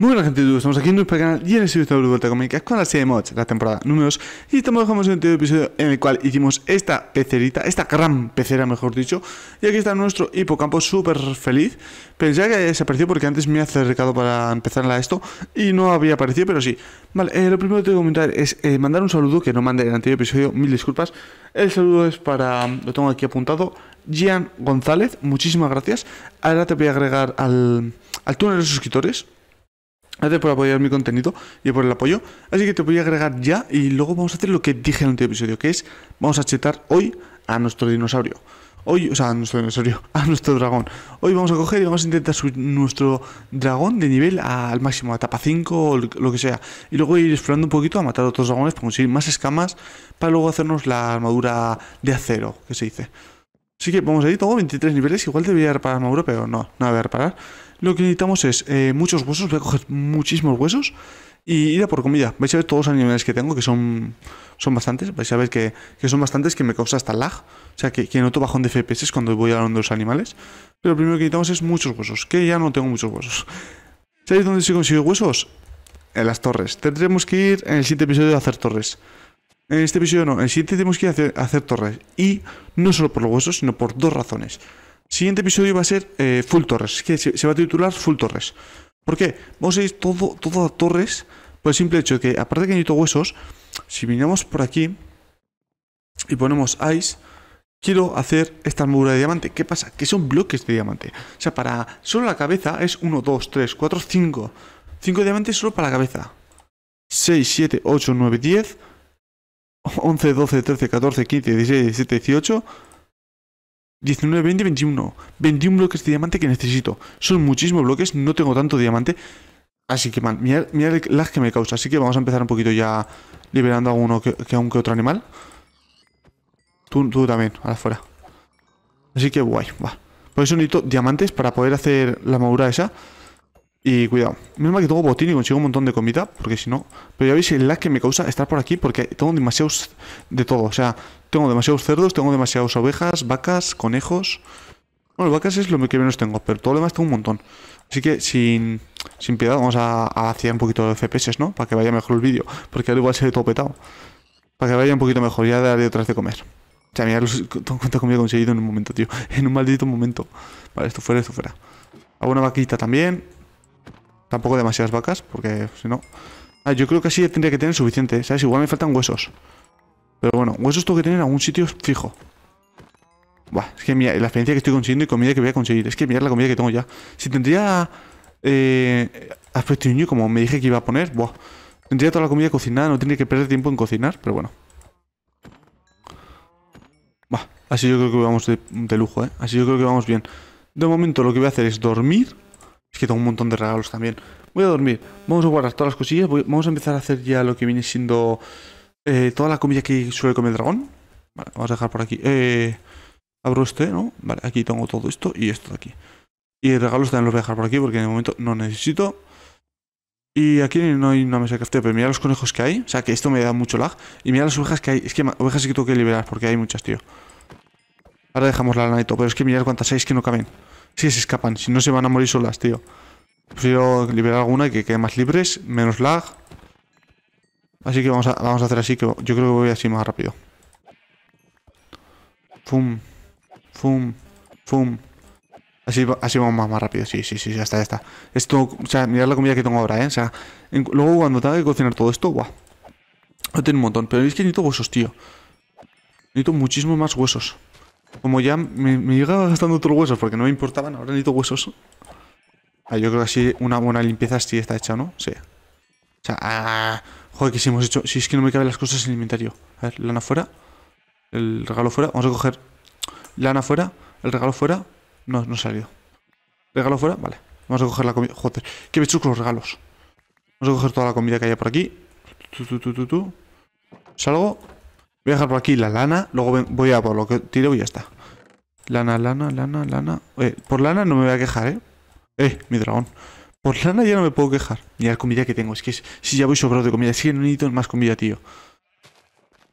Muy buenas gente estamos aquí en nuestro canal y en el estudio de Vuelta Comunicación con la serie de mods, la temporada número 2 y estamos dejamos en el anterior episodio en el cual hicimos esta pecerita, esta gran pecera mejor dicho y aquí está nuestro hipocampo súper feliz pensé que se apareció porque antes me he acercado para empezarla esto y no había aparecido pero sí Vale, eh, lo primero que tengo que comentar es eh, mandar un saludo que no mandé en el anterior episodio, mil disculpas el saludo es para, lo tengo aquí apuntado, Gian González, muchísimas gracias ahora te voy a agregar al, al túnel de suscriptores Gracias por apoyar mi contenido y por el apoyo. Así que te voy a agregar ya y luego vamos a hacer lo que dije en el anterior episodio, que es vamos a chetar hoy a nuestro dinosaurio. Hoy, o sea, a nuestro dinosaurio, a nuestro dragón. Hoy vamos a coger y vamos a intentar subir nuestro dragón de nivel al máximo, a etapa 5 o lo que sea. Y luego ir explorando un poquito a matar a otros dragones para pues, conseguir más escamas para luego hacernos la armadura de acero, que se dice. Así que vamos a ir, tengo 23 niveles, igual debería reparar armadura, pero no, no la voy a reparar. Lo que necesitamos es eh, muchos huesos, voy a coger muchísimos huesos y ir a por comida. Vais a ver todos los animales que tengo, que son, son bastantes. Vais a ver que, que son bastantes, que me causa hasta lag. O sea, que, que noto bajón de FPS cuando voy a de los animales. Pero lo primero que necesitamos es muchos huesos, que ya no tengo muchos huesos. ¿Sabéis dónde se consigue huesos? En las torres. Tendremos que ir en el siguiente episodio a hacer torres. En este episodio no, en el siguiente tenemos que ir hacer, a hacer torres. Y no solo por los huesos, sino por dos razones siguiente episodio va a ser eh, Full Torres. que se, va a titular Full Torres. ¿Por qué? Vamos a ir todo, a Torres por el simple hecho de que, aparte de que necesito huesos, si miramos por aquí y ponemos Ice, quiero hacer esta armadura de diamante. ¿Qué pasa? Que son bloques de diamante. O sea, para solo la cabeza es 1, 2, 3, 4, 5. 5 diamantes solo para la cabeza. 6, 7, 8, 9, 10, 11, 12, 13, 14, 15, 16, 17, 18... 19, 20, 21. 21 bloques de diamante que necesito. Son muchísimos bloques, no tengo tanto diamante. Así que, man, mirad, las que me causa. Así que vamos a empezar un poquito ya liberando a uno que, que aunque otro animal. Tú, también, a la fuera Así que guay, va. Por eso necesito diamantes para poder hacer la madura esa. Y cuidado, menos que tengo botín y consigo un montón de comida, porque si no... Pero ya veis el lag que me causa estar por aquí, porque tengo demasiados de todo. O sea, tengo demasiados cerdos, tengo demasiadas ovejas, vacas, conejos... Bueno, vacas es lo que menos tengo, pero todo lo demás tengo un montón. Así que sin, sin piedad vamos a, a hacer un poquito de FPS, ¿no? Para que vaya mejor el vídeo, porque ahora igual se ve todo petado. Para que vaya un poquito mejor, ya daré vez de comer. O sea, mirad cuánta comida he conseguido en un momento, tío. En un maldito momento. Vale, esto fuera, esto fuera. una vaquita también. Tampoco demasiadas vacas, porque si no... Ah, yo creo que así tendría que tener suficiente, ¿sabes? Igual me faltan huesos. Pero bueno, huesos tengo que tener en algún sitio fijo. Buah, es que mira, la experiencia que estoy consiguiendo y comida que voy a conseguir. Es que mirar la comida que tengo ya. Si tendría eh, aspecto como me dije que iba a poner, buah, tendría toda la comida cocinada, no tendría que perder tiempo en cocinar, pero bueno. Buah, así yo creo que vamos de, de lujo, ¿eh? Así yo creo que vamos bien. De momento lo que voy a hacer es dormir es que tengo un montón de regalos también. Voy a dormir. Vamos a guardar todas las cosillas. vamos a empezar a hacer ya lo que viene siendo eh, toda la comida que suele comer el dragón. Vale, vamos a dejar por aquí. Eh, abro este, ¿no? Vale, aquí tengo todo esto y esto de aquí. Y regalos también los voy a dejar por aquí porque de momento no necesito. Y aquí no hay una mesa de crafteo, pero mira los conejos que hay. O sea, que esto me da mucho lag. Y mira las ovejas que hay. Es que ovejas sí que tengo que liberar porque hay muchas, tío. Ahora dejamos la lana pero es que mirad cuántas hay, es que no caben. Sí, se escapan. Si no, se van a morir solas, tío. Prefiero pues liberar alguna y que quede más libres. Menos lag. Así que vamos a, hacer así, que yo creo que voy así más rápido. Fum. Fum. Fum. Así, así vamos más, más rápido. Sí, sí, sí, ya está, ya está. Esto, o sea, mirad la comida que tengo ahora, ¿eh? O sea, luego cuando tenga que cocinar todo esto, guau. No tengo un montón. Pero es que necesito huesos, tío. Necesito muchísimo más huesos. Como ya me, llegaba gastando otros huesos porque no me importaban, ahora necesito huesos. Ah, yo creo que así una buena limpieza sí está hecha, ¿no? Sí. O sea, ah, joder, que si hemos hecho... Si es que no me caben las cosas en el inventario. A ver, lana fuera. El regalo fuera. Vamos a coger lana fuera. El regalo fuera. No, no ha salido. Regalo fuera. Vale. Vamos a coger la comida. Joder, qué bechucos los regalos. Vamos a coger toda la comida que haya por aquí. Salgo. Voy a dejar por aquí la lana, luego voy a por lo que tiro y ya está. Lana, lana, lana, lana. Eh, por lana no me voy a quejar, ¿eh? Eh, mi dragón. Por lana ya no me puedo quejar. Mira la comida que tengo. Es que si ya voy sobrado de comida. si no necesito más comida, tío.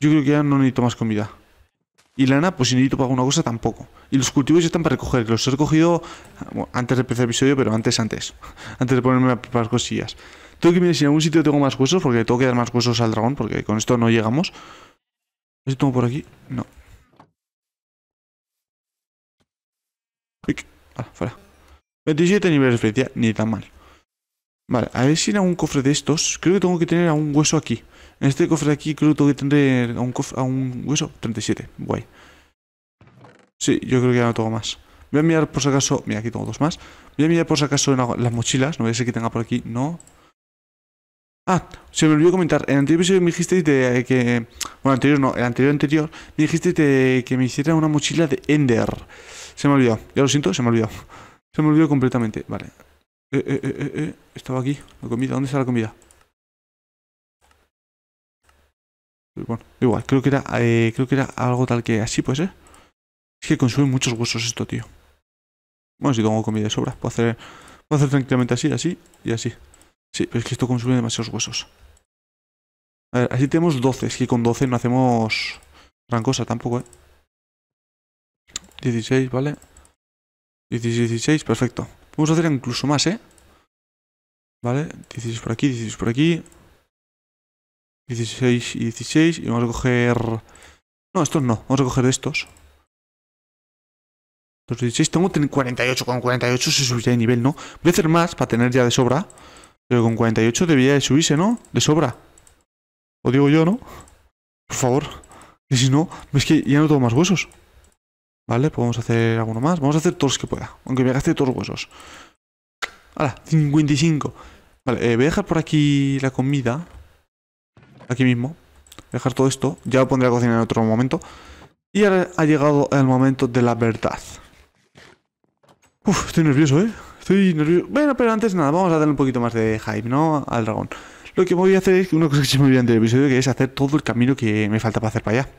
Yo creo que ya no necesito más comida. Y lana, pues si necesito para alguna cosa, tampoco. Y los cultivos ya están para recoger. los he recogido antes de empezar el episodio, pero antes, antes. Antes de ponerme a preparar cosillas. Tengo que mirar si en algún sitio tengo más huesos, porque tengo que dar más huesos al dragón, porque con esto no llegamos si tomo por aquí? No. Ah, fuera. 27 niveles de experiencia, ni tan mal. Vale, a ver si en algún cofre de estos. Creo que tengo que tener a un hueso aquí. En este cofre de aquí creo que tengo que tener a un, un hueso 37. Guay. Sí, yo creo que ya no tengo más. Voy a mirar por si acaso. Mira, aquí tengo dos más. Voy a mirar por si acaso las mochilas. No voy a ser que tenga por aquí. No. Ah, se me olvidó comentar. En el anterior episodio me dijisteis de que. Bueno, anterior no, el anterior anterior me dijisteis de que me hiciera una mochila de Ender. Se me olvidó. Ya lo siento, se me olvidó. Se me olvidó completamente. Vale. Eh, eh, eh, Estaba aquí. La comida. ¿Dónde está la comida? Pues bueno, igual. Creo que era, eh, creo que era algo tal que así, pues, ¿eh? Es que consume muchos huesos esto, tío. Bueno, si tengo comida de sobra, puedo hacer, puedo hacer tranquilamente así, así y así. Sí, pero es que esto consume demasiados huesos. A ver, así tenemos 12. Es que con 12 no hacemos gran cosa tampoco, ¿eh? 16, ¿vale? 16, 16, perfecto. Vamos a hacer incluso más, ¿eh? ¿Vale? 16 por aquí, 16 por aquí. 16 y 16. Y vamos a coger... No, estos no. Vamos a coger estos. 16 tengo 48. Con 48 se subiría de nivel, ¿no? Voy a hacer más para tener ya de sobra. Pero con 48 debía de subirse, ¿no? De sobra. O digo yo, ¿no? Por favor. Y si no, es que ya no tengo más huesos. Vale, podemos pues hacer alguno más. Vamos a hacer todos los que pueda. Aunque me gaste todos los huesos. Ahora, 55. Vale, eh, voy a dejar por aquí la comida. Aquí mismo. Voy a dejar todo esto. Ya lo pondré a cocinar en otro momento. Y ahora ha llegado el momento de la verdad. Uf, estoy nervioso, ¿eh? Estoy nervioso. Bueno, pero antes nada, vamos a darle un poquito más de hype, ¿no? Al dragón. Lo que voy a hacer es una cosa que se me olvidó en el episodio, que es hacer todo el camino que me falta para hacer para allá.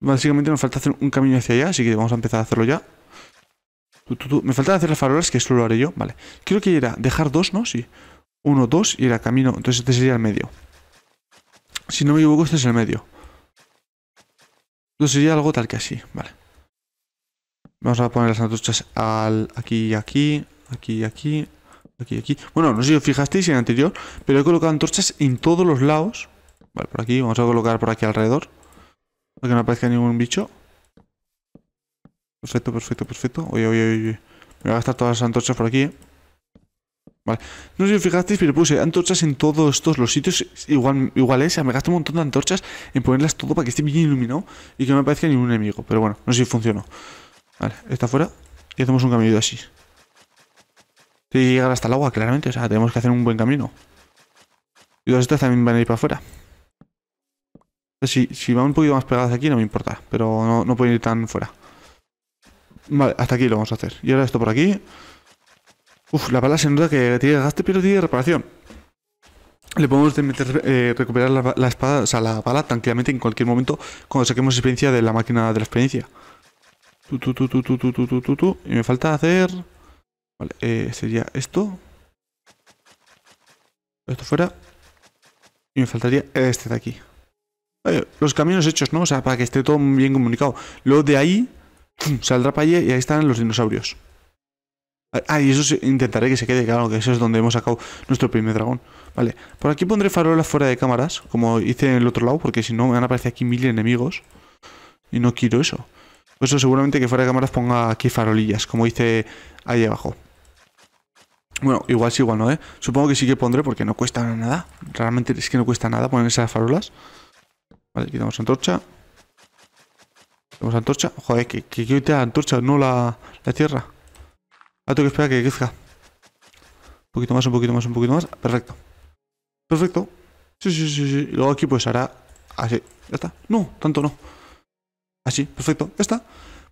Básicamente nos falta hacer un camino hacia allá, así que vamos a empezar a hacerlo ya. Me falta hacer las farolas, que eso lo haré yo. Vale. Creo que era dejar dos, ¿no? Sí. Uno, dos y era camino. Entonces este sería el medio. Si no me equivoco, este es el medio. Entonces sería algo tal que así. Vale. Vamos a poner las antorchas al, aquí y aquí. Aquí, aquí, aquí, aquí. Bueno, no sé si os fijasteis en el anterior, pero he colocado antorchas en todos los lados. Vale, por aquí, vamos a colocar por aquí alrededor. Para que no aparezca ningún bicho. Perfecto, perfecto, perfecto. Oye, oye, oye. Me voy a gastar todas las antorchas por aquí. Vale. No sé si os fijasteis, pero puse antorchas en todos estos los sitios. Igual, es, eh. me gasto un montón de antorchas en ponerlas todo para que esté bien iluminado y que no aparezca ningún enemigo. Pero bueno, no sé si funcionó. Vale, está fuera. Y hacemos un camino así. Tiene que llegar hasta el agua, claramente. O sea, tenemos que hacer un buen camino. Y los estas también van a ir para afuera. Si, si van un poquito más pegadas aquí no me importa, pero no, no pueden ir tan fuera. Vale, hasta aquí lo vamos a hacer. Y ahora esto por aquí. Uf, la pala se nota que tiene gaste, pero tiene reparación. Le podemos meter, recuperar la, la, espada, o sea, la bala tranquilamente en cualquier momento cuando saquemos experiencia de la máquina de la experiencia. Tú, tú, tú, tú, tú, tú, tú, tú, Y me falta hacer... Vale, eh, sería esto. Esto fuera. Y me faltaría este de aquí. los caminos hechos, ¿no? O sea, para que esté todo bien comunicado. Luego de ahí saldrá para allí y ahí están los dinosaurios. Ah, y eso intentaré que se quede claro, que eso es donde hemos sacado nuestro primer dragón. Vale, por aquí pondré farolas fuera de cámaras, como hice en el otro lado, porque si no me van a aparecer aquí mil enemigos. Y no quiero eso. Por pues eso seguramente que fuera de cámaras ponga aquí farolillas, como hice ahí abajo. Bueno, igual sí, igual no, ¿eh? Supongo que sí que pondré porque no cuesta nada. Realmente es que no cuesta nada poner esas farolas. Vale, quitamos antorcha. Quitamos antorcha. Joder, que, que quita antorcha, no la, tierra. Ahora tengo que esperar a que crezca. Un poquito más, un poquito más, un poquito más. Perfecto. Perfecto. Sí, sí, sí, sí. Y luego aquí pues hará así. Ya está. No, tanto no. Así, perfecto. Ya está.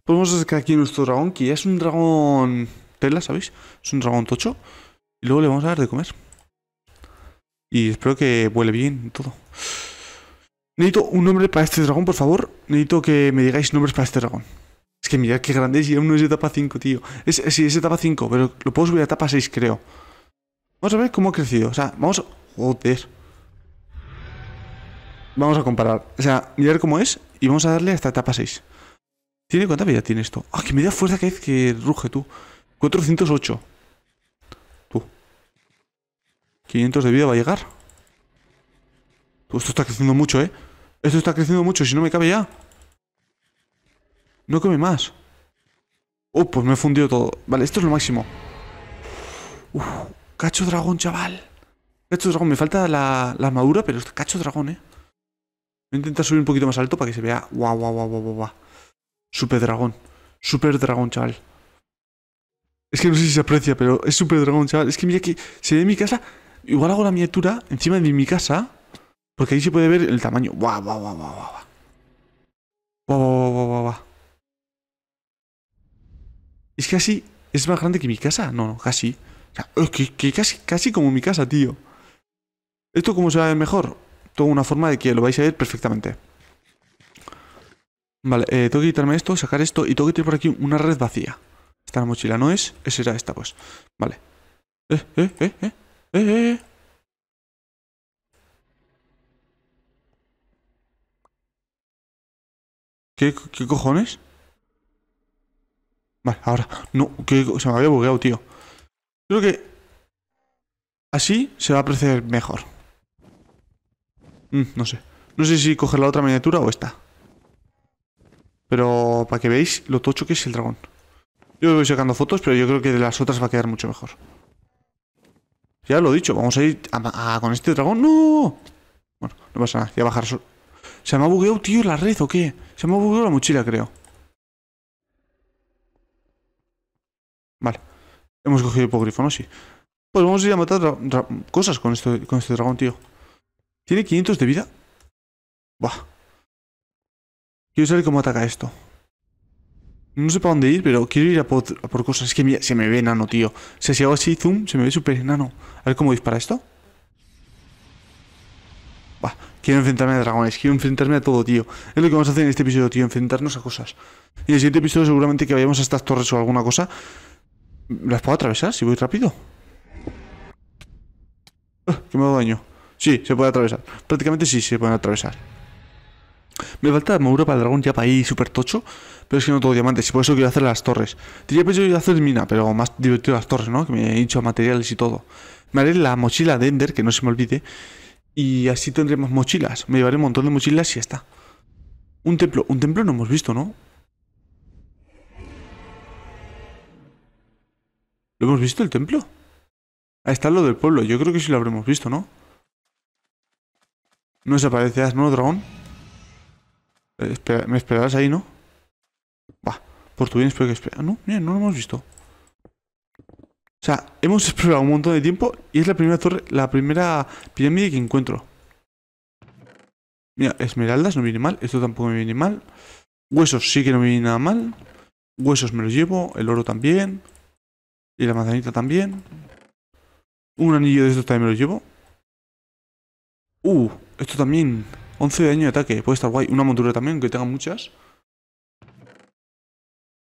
Podemos pues sacar aquí nuestro dragón, que es un dragón... Tela, ¿sabéis? Es un dragón tocho. Y luego le vamos a dar de comer. Y espero que vuele bien todo. Necesito un nombre para este dragón, por favor. Necesito que me digáis nombres para este dragón. Es que mirad qué grande es y aún no es de etapa 5, tío. Es, sí, es de etapa 5, pero lo puedo subir a etapa 6, creo. Vamos a ver cómo ha crecido. O sea, vamos a... Joder. Vamos a comparar. O sea, mirad cómo es y vamos a darle hasta etapa 6. ¿Tiene cuánta vida tiene esto? ¡Ah, que da fuerza que es que ruge tú! 408. Tú. 500 de vida va a llegar. esto está creciendo mucho, ¿eh? Esto está creciendo mucho, si no me cabe ya. No come más. Oh, pues me he fundido todo. Vale, esto es lo máximo. cacho dragón, chaval. Cacho dragón, me falta la, la armadura, pero cacho dragón, eh. Voy a intentar subir un poquito más alto para que se vea. Guau, guau, guau, guau, guau. Super dragón. Super dragón, chaval. Es que no sé si se aprecia, pero es súper dragón, chaval. Es que mira que se ve mi casa. Igual hago la miniatura encima de mi casa. Porque ahí se puede ver el tamaño. Es que así es más grande que mi casa. No, no, casi. Oh, que, casi, casi como mi casa, tío. ¿Esto cómo se va a ver mejor? Tengo una forma de que lo vais a ver perfectamente. Vale, eh, tengo que quitarme esto, sacar esto y tengo que tener por aquí una red vacía. Esta la mochila no es. Esa era esta, pues. Vale. Eh, eh, eh, ¿Qué, cojones? Vale, ahora. No, se me había bugueado, tío. Creo que. Así se va a apreciar mejor. Mm, no sé. No sé si coger la otra miniatura o esta. Pero para que veáis lo tocho que es el dragón. Yo voy sacando fotos, pero yo creo que de las otras va a quedar mucho mejor. Ya lo he dicho, vamos a ir a, con este dragón. ¡No! Bueno, no pasa nada, ya bajar solo. ¿Se me ha bugueado, tío, la red o qué? Se me ha bugueado la mochila, creo. Vale. Hemos cogido hipogrifo, ¿no? Sí. Pues vamos a ir a matar cosas con, esto, con este dragón, tío. ¿Tiene 500 de vida? Buah. Quiero saber cómo ataca esto. No sé para dónde ir, pero quiero ir a por, cosas. Es que se me ve enano, tío. O sea, si hago así zoom, se me ve súper enano. A ver cómo dispara esto. quiero enfrentarme a dragones, quiero enfrentarme a todo, tío. Es lo que vamos a hacer en este episodio, tío, enfrentarnos a cosas. Y en el siguiente episodio seguramente que vayamos a estas torres o alguna cosa. ¿Las puedo atravesar si voy rápido? ¿Qué ah, que me hago daño. Sí, se puede atravesar. Prácticamente sí se pueden atravesar. Me falta Mauro para el dragón ya para ahí súper tocho, pero es que no tengo diamantes y por eso quiero hacer las torres. Tenía pensado hacer mina, pero más divertido las torres, ¿no? Que me he hecho materiales y todo. Me haré la mochila de Ender, que no se me olvide, y así tendremos mochilas. Me llevaré un montón de mochilas y ya está. Un templo, un templo no hemos visto, ¿no? ¿Lo hemos visto el templo? Ahí está lo del pueblo, yo creo que sí lo habremos visto, ¿no? No aparece, ¿no, dragón? me esperarás ahí, ¿no? Va, por tu bien espero que espera. No, mira, no lo hemos visto. O sea, hemos esperado un montón de tiempo y es la primera torre, la primera pirámide que encuentro. Mira, esmeraldas no viene mal, esto tampoco me viene mal. Huesos sí que no me viene nada mal. Huesos me los llevo, el oro también. Y la manzanita también. Un anillo de estos también me lo llevo. Uh, esto también. 11 de daño de ataque. Puede estar guay. Una montura también, que tenga muchas.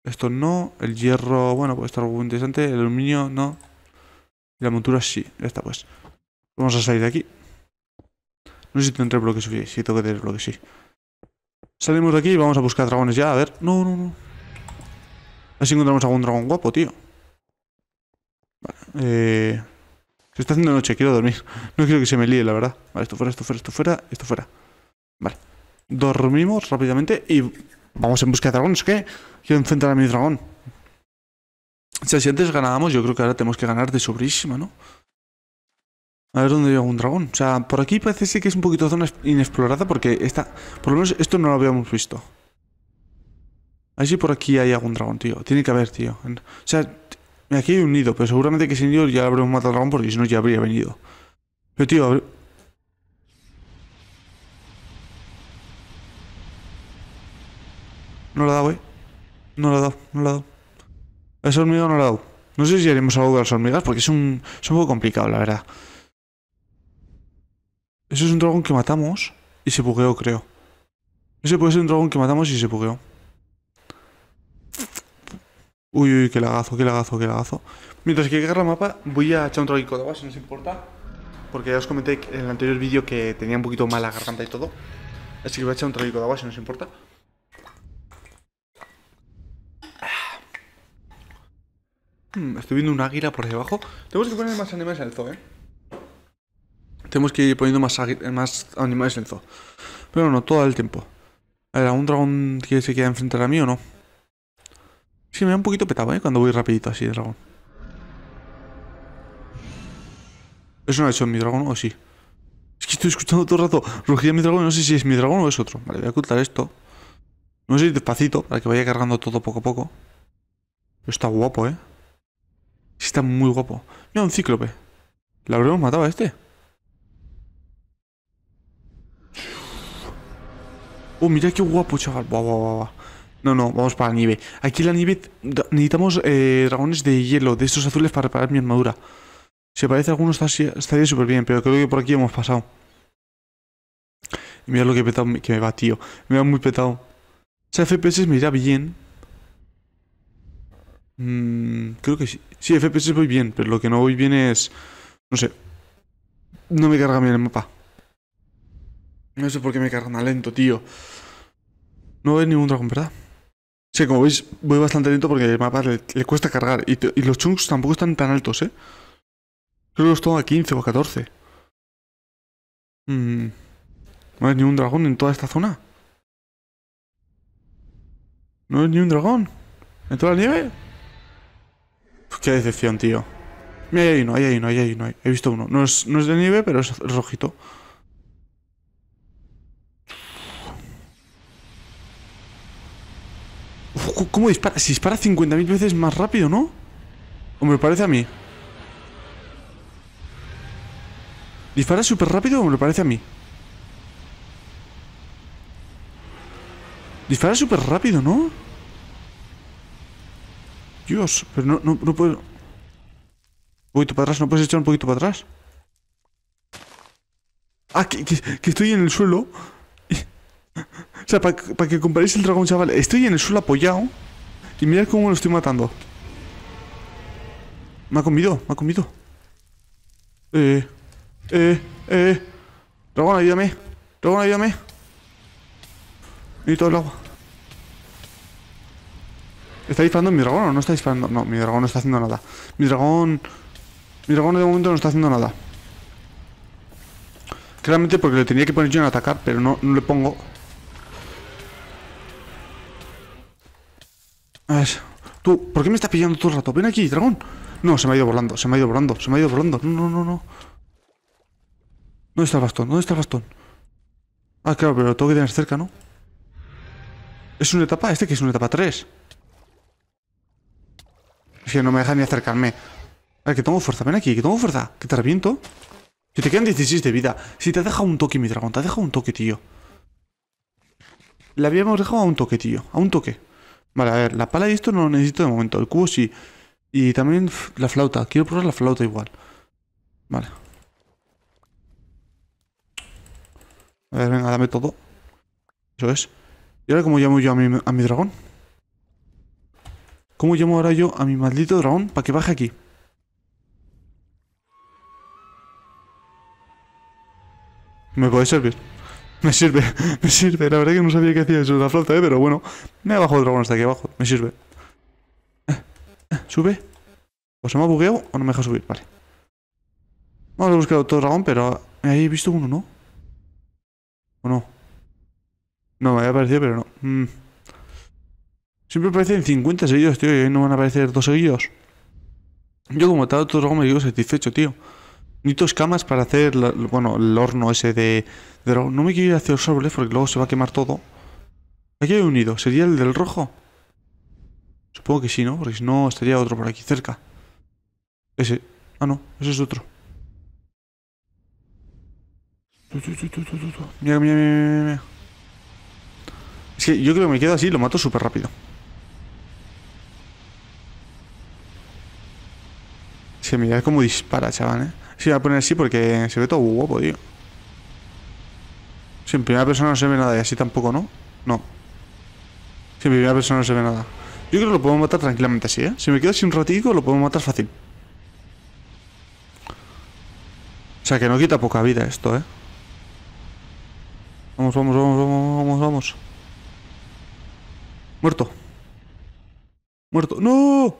Esto no. El hierro, bueno, puede estar muy interesante. El aluminio, no. Y la montura, sí. Ya está, pues. Vamos a salir de aquí. No sé si tendré bloques sí. Si tengo que tener bloques, sí. Salimos de aquí y vamos a buscar dragones ya. A ver. No, no, no. A ver si encontramos algún dragón guapo, tío. Vale. Eh, se está haciendo noche, quiero dormir. No quiero que se me líe, la verdad. Vale, esto fuera, esto fuera, esto fuera, esto fuera. Vale. Dormimos rápidamente y vamos en busca de dragones. ¿Qué? Quiero enfrentar a mi dragón. O sea, Si antes ganábamos, yo creo que ahora tenemos que ganar de sobrísima, ¿no? A ver dónde hay algún dragón. O sea, por aquí parece que es un poquito zona inexplorada porque esta... Por lo menos esto no lo habíamos visto. A ver si por aquí hay algún dragón, tío. Tiene que haber, tío. O sea, aquí hay un nido, pero seguramente que ese nido ya lo habremos matado al dragón porque si no ya habría venido. Pero, tío, No lo ha dado, eh. No lo ha dado, no lo ha dado. esa hormiga no lo ha dado. No sé si haremos algo de las hormigas porque es un, es un poco complicado, la verdad. Ese es un dragón que matamos y se bugueó, creo. Ese puede ser un dragón que matamos y se bugueó. Uy, uy, qué lagazo, qué lagazo, qué lagazo. Mientras que cargar el mapa, voy a echar un trollico de agua, si no se importa. Porque ya os comenté en el anterior vídeo que tenía un poquito mala garganta y todo. Así que voy a echar un trollico de agua, si no se importa. Mm, estoy viendo un águila por debajo. Tenemos que poner más animales en el zoo, ¿eh? Tenemos que ir poniendo más, eh, animales en el zoo. Pero no, todo el tiempo. A ver, ¿algún dragón que se queda enfrentar a mí o no? Sí me da un poquito petado, ¿eh? Cuando voy rapidito así de dragón. ¿Eso no ha hecho mi dragón o sí? Es que estoy escuchando todo el rato rugir mi dragón no sé si es mi dragón o es otro. Vale, voy a ocultar esto. No sé despacito, para que vaya cargando todo poco a poco. Está guapo, ¿eh? Está muy guapo. Mira, un cíclope. ¿La habremos matado a este? Oh, mira qué guapo, chaval. No, no, vamos para la nieve. Aquí en la nieve necesitamos eh, dragones de hielo, de estos azules para reparar mi armadura. Si aparece alguno estaría súper bien, pero creo que por aquí hemos pasado. mira lo que, petado, que me va, tío. Me va muy petado. O sea, FPS me irá bien, Mmm... creo que sí. Sí, FPS voy bien, pero lo que no voy bien es... No sé. No me carga bien el mapa. No sé por qué me carga tan lento, tío. No veo ningún dragón, ¿verdad? Sí, como veis, voy bastante lento porque el mapa le, cuesta cargar. Y, los chunks tampoco están tan altos, ¿eh? Creo que los a 15 o a 14. Mmm... no hay ningún dragón en toda esta zona. No hay ni un dragón. ¿En toda la nieve? Pues qué decepción, tío. Mira, ahí hay uno, ahí hay uno, ahí hay He visto uno. No es, de nieve, pero es rojito. ¿Cómo dispara? Si dispara 50.000 veces más rápido, ¿no? O me parece a mí. ¿Dispara súper rápido o me parece a mí? Dispara súper rápido, ¿no? Dios, pero no, no, puedo... Un poquito para atrás, ¿no puedes echar un poquito para atrás? Ah, que, estoy en el suelo. o sea, para que comparéis el dragón, chaval. Estoy en el suelo apoyado. Y mirad cómo lo estoy matando. Me ha comido, me ha comido. Eh, eh, eh. Dragón, ayúdame. Dragón, ayúdame. Necesito el agua. ¿Está disparando mi dragón o no está disparando? No, mi dragón no está haciendo nada. Mi dragón... Mi dragón de momento no está haciendo nada. Claramente porque le tenía que poner yo en atacar, pero no, no le pongo. A ver, tú, ¿por qué me está pillando todo el rato? Ven aquí, dragón. No, se me ha ido volando, se me ha ido volando, se me ha ido volando. No, no, no, no. ¿Dónde está el bastón? ¿Dónde está el bastón? Ah, claro, pero lo tengo que tener cerca, ¿no? ¿Es una etapa? ¿Este que es una etapa 3? no me dejan ni acercarme. A ver, que tengo fuerza. Ven aquí, que tengo fuerza. Que te reviento. Que te quedan 16 de vida. Si te ha dejado un toque, mi dragón. Te ha dejado un toque, tío. La habíamos dejado a un toque, tío. A un toque. Vale, a ver. La pala y esto no lo necesito de momento. El cubo sí. Y también la flauta. Quiero probar la flauta igual. Vale. A ver, venga, dame todo. Eso es. ¿Y ahora cómo llamo yo a mi dragón? ¿Cómo llamo ahora yo a mi maldito dragón para que baje aquí? Me puede servir. Me sirve, me sirve. La verdad que no sabía qué hacía eso la flota, ¿eh? Pero bueno, me ha bajado el dragón hasta aquí abajo. Me sirve. Eh, eh, ¿Sube? ¿O se me ha bugueado o no me deja subir? Vale. Vamos a buscar otro dragón, pero... Ahí he visto uno, ¿no? ¿O no? No, me había aparecido, pero no. Mm. Siempre aparecen 50 seguidos, tío, y no van a aparecer dos seguidos. Yo como tal, todo me digo satisfecho, tío. Necesito escamas para hacer, bueno, el horno ese de, No me quiero ir hacia los árboles porque luego se va a quemar todo. Aquí hay un nido, ¿sería el del rojo? Supongo que sí, ¿no? Porque si no, estaría otro por aquí cerca. Ese. Ah, no, ese es otro. Mira, mira, mira, mira. Es que yo creo que me quedo así y lo mato súper rápido. se mira como dispara, chaval, ¿eh? Sí, voy a poner así porque se ve todo guapo, tío. Si en primera persona no se ve nada y así tampoco, ¿no? No. Si en primera persona no se ve nada. Yo creo que lo podemos matar tranquilamente así, ¿eh? Si me quedo sin ratico, lo podemos matar fácil. O sea, que no quita poca vida esto, ¿eh? Vamos, vamos, vamos, vamos, vamos, vamos. Muerto. Muerto. ¡No!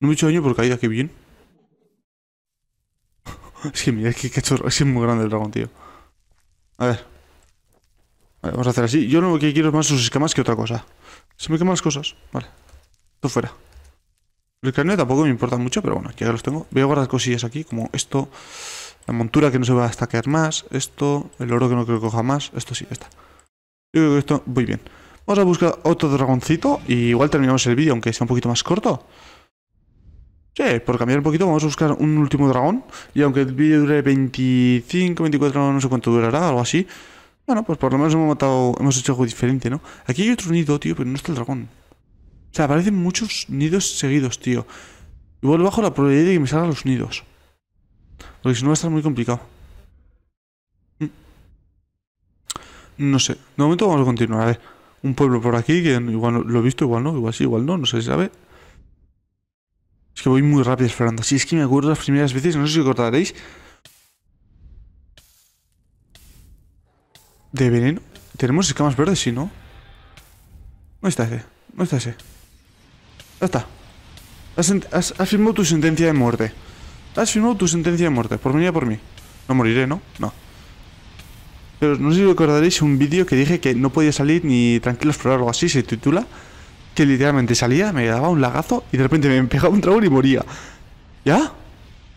No me he hecho daño por caída, qué bien. Es que mira, es que, Es muy grande el dragón, tío. A ver. vamos a hacer así. Yo lo que quiero es más sus escamas que otra cosa. Se me queman las cosas. Vale. Esto fuera. El carne tampoco me importa mucho, pero bueno, aquí ya los tengo. Voy a guardar cosillas aquí, como esto. La montura que no se va a destacar más. Esto. El oro que no creo que coja más. Esto sí, está. Yo creo que esto... Muy bien. Vamos a buscar otro dragoncito. Y igual terminamos el vídeo, aunque sea un poquito más corto. Sí, por cambiar un poquito vamos a buscar un último dragón. Y aunque el vídeo dure 25, 24, no sé cuánto durará, algo así. Bueno, pues por lo menos hemos matado, hemos hecho algo diferente, ¿no? Aquí hay otro nido, tío, pero no está el dragón. O sea, aparecen muchos nidos seguidos, tío. Igual bajo la probabilidad de que me salgan los nidos. Porque si no va a estar muy complicado. Mm. No sé. De momento vamos a continuar. A ver, un pueblo por aquí, que igual lo he visto, igual no, igual sí, igual no, no sé si sabe. Es que voy muy rápido esperando, Si es que me acuerdo las primeras veces, no sé si recordaréis. De veneno. Tenemos escamas verdes, si no. No está ese? no está ese? Ya está. Has, firmado tu sentencia de muerte. Has firmado tu sentencia de muerte. Por mí y por mí. No moriré, ¿no? No. Pero no sé si recordaréis un vídeo que dije que no podía salir ni tranquilo explorar algo así. Se titula que literalmente salía, me daba un lagazo y de repente me pegaba un dragón y moría. ¿Ya?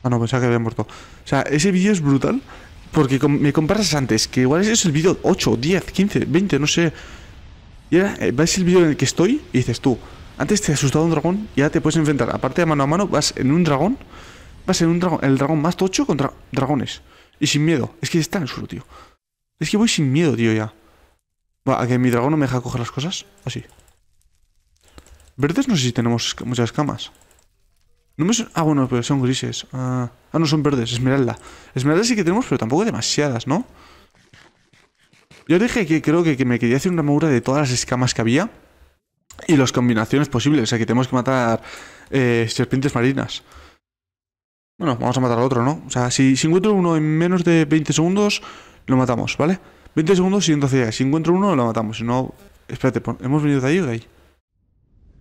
Ah, no, pensaba que había muerto. O sea, ese vídeo es brutal porque me comparas antes, que igual es el vídeo 8, 10, 15, 20, no sé. Y ahora eh, ves el vídeo en el que estoy y dices tú, antes te asustado un dragón y ahora te puedes enfrentar, aparte de mano a mano, vas en un dragón, vas en un dragón, el dragón más tocho contra dragones. Y sin miedo, es que está en el sur, tío. Es que voy sin miedo, tío, ya. Va, a que mi dragón no me deja coger las cosas, así. Verdes no sé si tenemos muchas camas. No me son... Ah, bueno, pero son grises. Ah, ah, no, son verdes. Esmeralda. Esmeralda sí que tenemos, pero tampoco demasiadas, ¿no? Yo dije que creo que, me quería hacer una armadura de todas las escamas que había. Y las combinaciones posibles. O sea, que tenemos que matar eh, serpientes marinas. Bueno, vamos a matar a otro, ¿no? O sea, si, si, encuentro uno en menos de 20 segundos, lo matamos, ¿vale? 20 segundos y entonces Si encuentro uno, lo matamos. Si no... Espérate, ¿hemos venido de ahí o de ahí?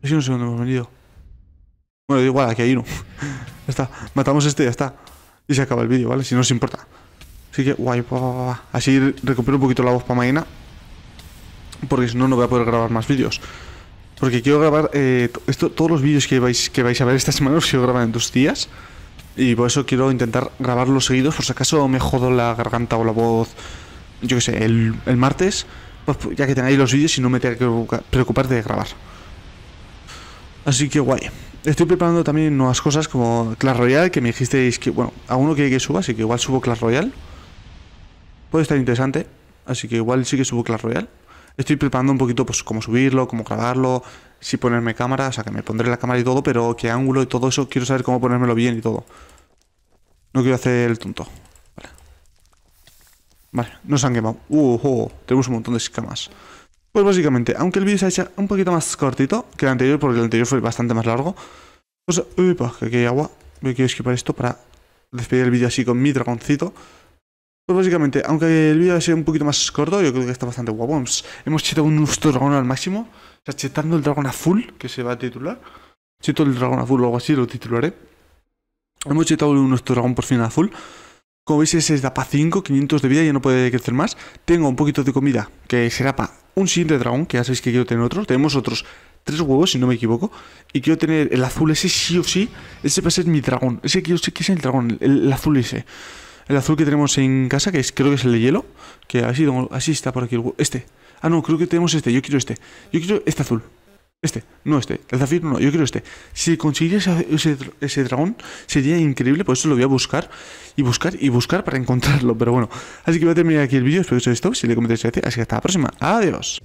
Si no sé dónde hemos venido. Bueno, igual, aquí hay uno. ya está. Matamos este, ya está. Y se acaba el vídeo, ¿vale? Si no os importa. Así que, guay, pa, pa, Así recupero un poquito la voz para mañana. Porque si no, no voy a poder grabar más vídeos. Porque quiero grabar eh, esto, todos los vídeos que vais, que vais a ver esta semana los quiero grabar en dos días. Y por eso quiero intentar grabarlos seguidos, por si acaso me jodo la garganta o la voz, yo qué sé, el, martes, pues ya que tengáis los vídeos y no me tenga que preocupar de grabar. Así que guay. Estoy preparando también nuevas cosas como Clash Royale, que me dijisteis que, bueno, uno que hay que suba, así que igual subo Clash Royale. Puede estar interesante, así que igual sí que subo Clash Royale. Estoy preparando un poquito pues cómo subirlo, cómo grabarlo, si ponerme cámara, o sea que me pondré la cámara y todo, pero qué ángulo y todo eso, quiero saber cómo ponérmelo bien y todo. No quiero hacer el tonto. Vale. Vale, se han quemado. Uh, oh, tenemos un montón de escamas. Pues básicamente, aunque el vídeo se ha hecho un poquito más cortito que el anterior, porque el anterior fue bastante más largo, pues, uy, pues, que aquí hay agua, me quiero esquivar esto para despedir el vídeo así con mi dragoncito. Pues básicamente, aunque el vídeo sea un poquito más corto, yo creo que está bastante guapo. Hemos, hemos un nuestro dragón al máximo. O sea, chetando el dragón a full, que se va a titular. Cheto el dragón a full o algo así, lo titularé. Hemos chetado nuestro dragón por fin azul full. Como veis, ese es da para 5, 500 de vida, ya no puede crecer más. Tengo un poquito de comida, que será para un siguiente dragón, que ya sabéis que quiero tener otro, Tenemos otros tres huevos, si no me equivoco. Y quiero tener el azul ese sí o sí. Ese va a ser mi dragón. Ese que que es el dragón, el, azul ese. El azul que tenemos en casa, que es, creo que es el de hielo. Que así, así está por aquí el huevo. Este. Ah, no, creo que tenemos este. Yo quiero este. Yo quiero este azul. Este, no este. El zafiro no, yo quiero este. Si conseguiría ese, dragón, sería increíble, por eso lo voy a buscar y buscar y buscar para encontrarlo. Pero bueno, así que voy a terminar aquí el vídeo. Espero que os haya gustado. Si le comentáis, así que hasta la próxima. Adiós.